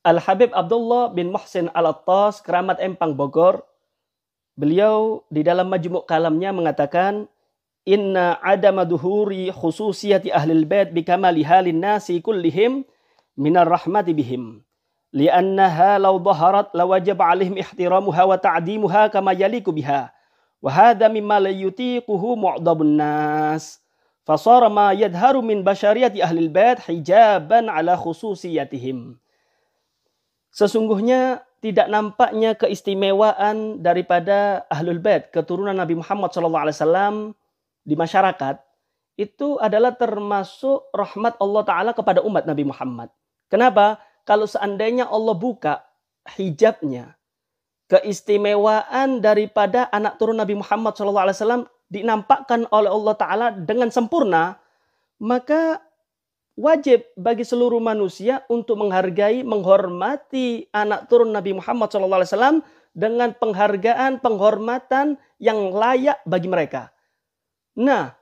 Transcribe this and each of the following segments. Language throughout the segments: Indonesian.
Al-Habib Abdullah bin Muhsin Al-Attas, keramat Empang Bogor, beliau di dalam majmuk kalamnya mengatakan, Inna adama duhuri khususiyati ahlil bait kamali halin nasi kullihim minar rahmati bihim. لأنها alaihim ihtiramuha wa ta'dimuha kama yaliku biha wa hadha mimma la yutiquhu يطيقه nas fa فصار ma يظهر min bashariyati ahli bait hijaban ala khususiyatihim. Sesungguhnya tidak nampaknya keistimewaan daripada ahlul bait keturunan Nabi Muhammad SAW di masyarakat itu adalah termasuk rahmat Allah Ta'ala kepada umat Nabi Muhammad. Kenapa? Kalau seandainya Allah buka hijabnya, keistimewaan daripada anak turun Nabi Muhammad SAW dinampakkan oleh Allah Ta'ala dengan sempurna, maka wajib bagi seluruh manusia untuk menghargai, menghormati anak turun Nabi Muhammad SAW dengan penghargaan, penghormatan yang layak bagi mereka. Nah,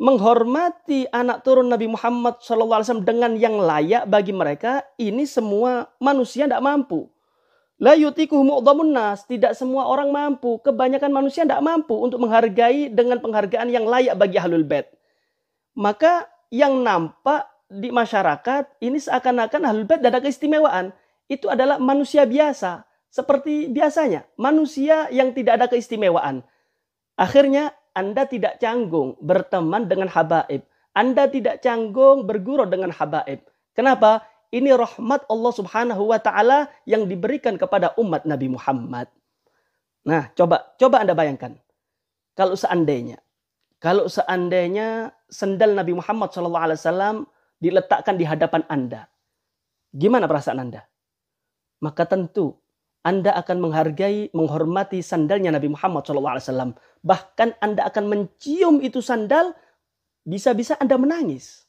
menghormati anak turun Nabi Muhammad SAW dengan yang layak bagi mereka, ini semua manusia tidak mampu. La nas. Tidak semua orang mampu. Kebanyakan manusia tidak mampu untuk menghargai dengan penghargaan yang layak bagi ahlul bait. Maka yang nampak di masyarakat ini seakan-akan Ahlul Bait ada keistimewaan. Itu adalah manusia biasa, seperti biasanya, manusia yang tidak ada keistimewaan. Akhirnya Anda tidak canggung berteman dengan habaib. Anda tidak canggung bergurau dengan habaib. Kenapa? Ini rahmat Allah Subhanahu wa taala yang diberikan kepada umat Nabi Muhammad. Nah, coba coba Anda bayangkan. Kalau seandainya kalau seandainya sendal Nabi Muhammad SAW diletakkan di hadapan Anda. Gimana perasaan Anda? Maka tentu Anda akan menghargai, menghormati sandalnya Nabi Muhammad SAW. Bahkan Anda akan mencium itu sandal, bisa-bisa Anda menangis.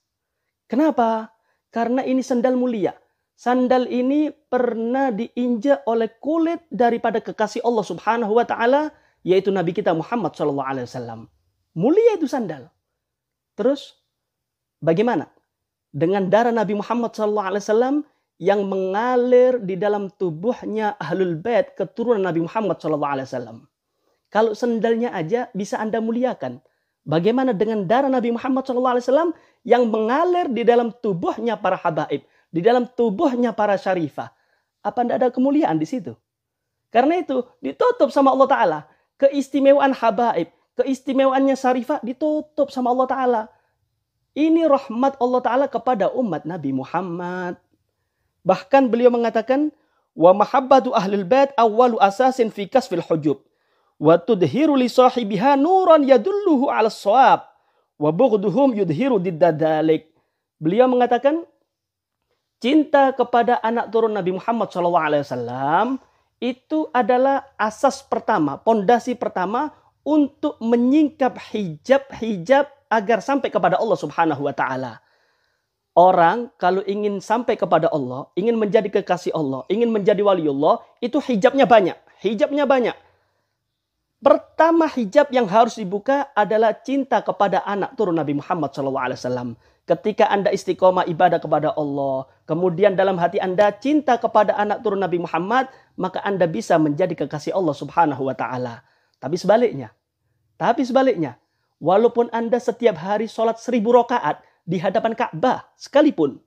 Kenapa? Karena ini sandal mulia. Sandal ini pernah diinjak oleh kulit daripada kekasih Allah Subhanahu wa taala yaitu Nabi kita Muhammad SAW. Mulia itu sandal. Terus bagaimana? dengan darah Nabi Muhammad SAW yang mengalir di dalam tubuhnya ahlul bait keturunan Nabi Muhammad SAW. Kalau sendalnya aja bisa Anda muliakan. Bagaimana dengan darah Nabi Muhammad SAW yang mengalir di dalam tubuhnya para habaib, di dalam tubuhnya para syarifah. Apa tidak ada kemuliaan di situ? Karena itu ditutup sama Allah Ta'ala. Keistimewaan habaib, keistimewaannya syarifah ditutup sama Allah Ta'ala. Ini rahmat Allah Ta'ala kepada umat Nabi Muhammad. Bahkan beliau mengatakan, wa mahabbatu ahlul bait awwalu asasin fi kasfil hujub wa tudhiru li sahibiha nuran yadulluhu ala shawab wa bughduhum yudhiru diddadalik. Beliau mengatakan cinta kepada anak turun Nabi Muhammad SAW alaihi wasallam itu adalah asas pertama, pondasi pertama untuk menyingkap hijab-hijab agar sampai kepada Allah Subhanahu wa taala. Orang kalau ingin sampai kepada Allah, ingin menjadi kekasih Allah, ingin menjadi wali Allah, itu hijabnya banyak. Hijabnya banyak. Pertama hijab yang harus dibuka adalah cinta kepada anak turun Nabi Muhammad SAW. Ketika Anda istiqomah ibadah kepada Allah, kemudian dalam hati Anda cinta kepada anak turun Nabi Muhammad, maka Anda bisa menjadi kekasih Allah Subhanahu wa taala. Tapi sebaliknya, tapi sebaliknya, Walaupun Anda setiap hari sholat seribu rokaat di hadapan Ka'bah sekalipun.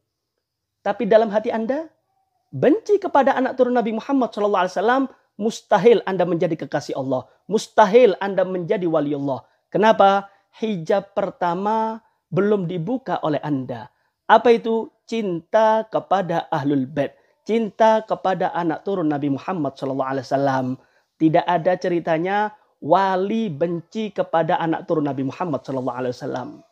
Tapi dalam hati Anda, benci kepada anak turun Nabi Muhammad SAW, mustahil Anda menjadi kekasih Allah. Mustahil Anda menjadi wali Allah. Kenapa? Hijab pertama belum dibuka oleh Anda. Apa itu? Cinta kepada ahlul bait. Cinta kepada anak turun Nabi Muhammad SAW. Tidak ada ceritanya wali benci kepada anak turun Nabi Muhammad SAW.